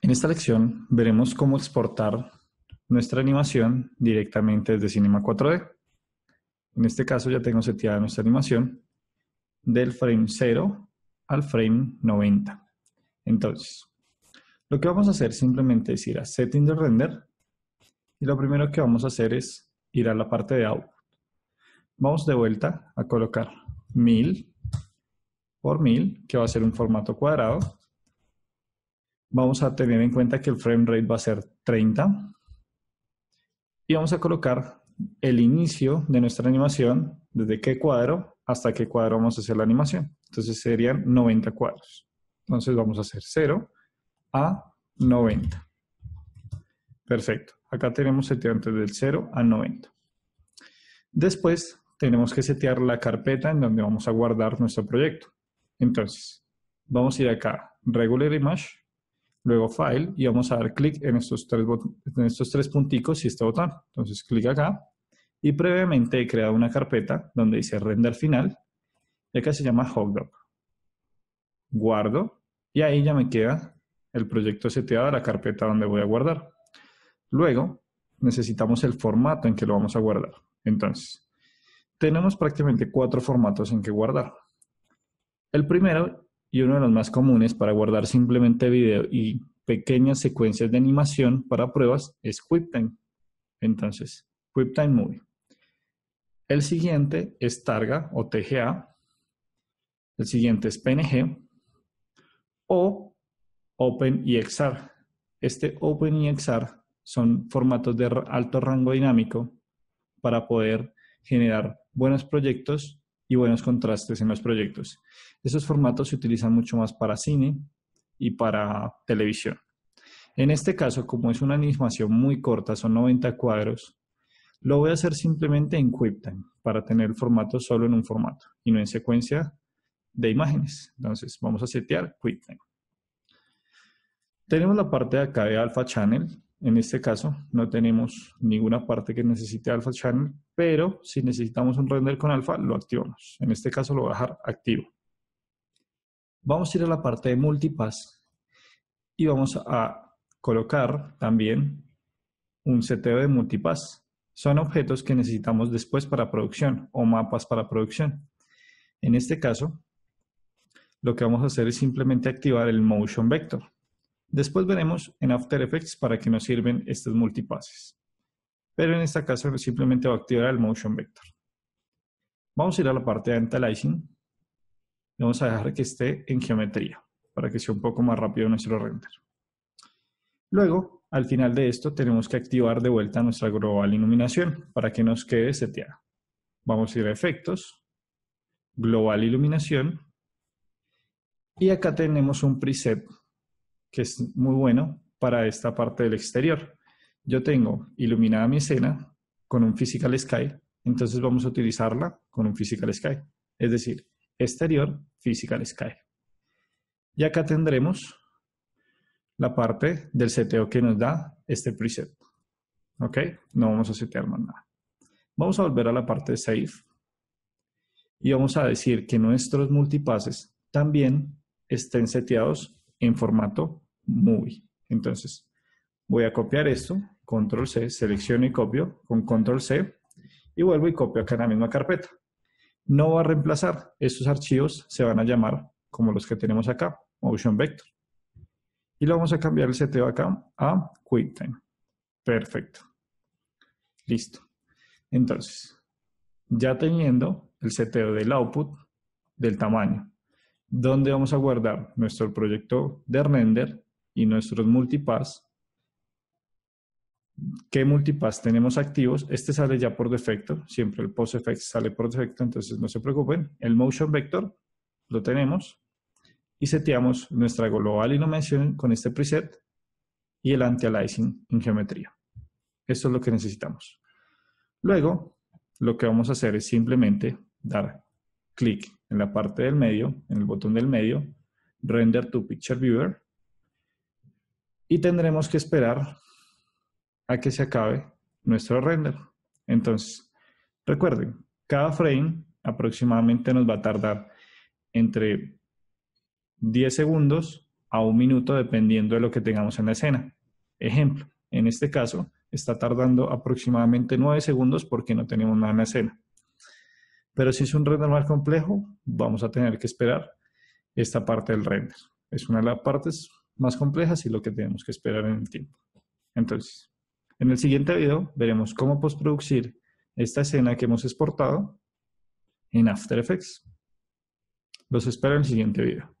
En esta lección veremos cómo exportar nuestra animación directamente desde Cinema 4D. En este caso ya tengo seteada nuestra animación del frame 0 al frame 90. Entonces, lo que vamos a hacer simplemente es ir a Setting de Render y lo primero que vamos a hacer es ir a la parte de Output. Vamos de vuelta a colocar 1000 por 1000, que va a ser un formato cuadrado, Vamos a tener en cuenta que el frame rate va a ser 30. Y vamos a colocar el inicio de nuestra animación, desde qué cuadro hasta qué cuadro vamos a hacer la animación. Entonces serían 90 cuadros. Entonces vamos a hacer 0 a 90. Perfecto. Acá tenemos seteado del 0 a 90. Después tenemos que setear la carpeta en donde vamos a guardar nuestro proyecto. Entonces, vamos a ir acá, Regular Image, luego File y vamos a dar clic en, estos tres en estos tres punticos y este botón. Entonces clic acá y previamente he creado una carpeta donde dice render final y acá se llama Hotdog. Guardo y ahí ya me queda el proyecto seteado la carpeta donde voy a guardar. Luego necesitamos el formato en que lo vamos a guardar. Entonces, tenemos prácticamente cuatro formatos en que guardar. El primero y uno de los más comunes para guardar simplemente video y pequeñas secuencias de animación para pruebas es QuickTime. Entonces, QuickTime Movie. El siguiente es Targa o TGA. El siguiente es PNG o OpenEXR. Este OpenEXR son formatos de alto rango dinámico para poder generar buenos proyectos y buenos contrastes en los proyectos. Esos formatos se utilizan mucho más para cine y para televisión. En este caso, como es una animación muy corta, son 90 cuadros, lo voy a hacer simplemente en QuickTime para tener el formato solo en un formato y no en secuencia de imágenes. Entonces, vamos a setear QuickTime. Tenemos la parte de acá de Alpha Channel, en este caso no tenemos ninguna parte que necesite alpha channel, pero si necesitamos un render con alfa, lo activamos. En este caso lo voy a dejar activo. Vamos a ir a la parte de multipass y vamos a colocar también un seteo de multipass. Son objetos que necesitamos después para producción o mapas para producción. En este caso, lo que vamos a hacer es simplemente activar el motion vector Después veremos en After Effects para qué nos sirven estos multipases. Pero en esta caso simplemente va a activar el Motion Vector. Vamos a ir a la parte de Antalyzing. Vamos a dejar que esté en geometría para que sea un poco más rápido nuestro render. Luego, al final de esto, tenemos que activar de vuelta nuestra global iluminación para que nos quede seteada. Vamos a ir a efectos, global iluminación, y acá tenemos un preset que es muy bueno para esta parte del exterior. Yo tengo iluminada mi escena con un Physical Sky, entonces vamos a utilizarla con un Physical Sky, es decir, exterior Physical Sky. Y acá tendremos la parte del seteo que nos da este preset. ¿Ok? No vamos a setear más nada. Vamos a volver a la parte de Save y vamos a decir que nuestros multipases también estén seteados en formato movie. Entonces, voy a copiar esto, control C, selecciono y copio con control C y vuelvo y copio acá en la misma carpeta. No va a reemplazar, estos archivos se van a llamar como los que tenemos acá, Motion Vector. Y lo vamos a cambiar el seteo acá a QuickTime. Perfecto. Listo. Entonces, ya teniendo el seteo del output del tamaño, donde vamos a guardar nuestro proyecto de render y nuestros multipass. ¿Qué multipass tenemos activos? Este sale ya por defecto, siempre el post effects sale por defecto, entonces no se preocupen. El motion vector lo tenemos y seteamos nuestra global illumination con este preset y el anti-aliasing en geometría. Esto es lo que necesitamos. Luego, lo que vamos a hacer es simplemente dar clic en la parte del medio, en el botón del medio, Render to Picture Viewer. Y tendremos que esperar a que se acabe nuestro render. Entonces, recuerden, cada frame aproximadamente nos va a tardar entre 10 segundos a un minuto dependiendo de lo que tengamos en la escena. Ejemplo, en este caso está tardando aproximadamente 9 segundos porque no tenemos nada en la escena. Pero si es un render más complejo, vamos a tener que esperar esta parte del render. Es una de las partes más complejas y lo que tenemos que esperar en el tiempo. Entonces, en el siguiente video veremos cómo postproducir esta escena que hemos exportado en After Effects. Los espero en el siguiente video.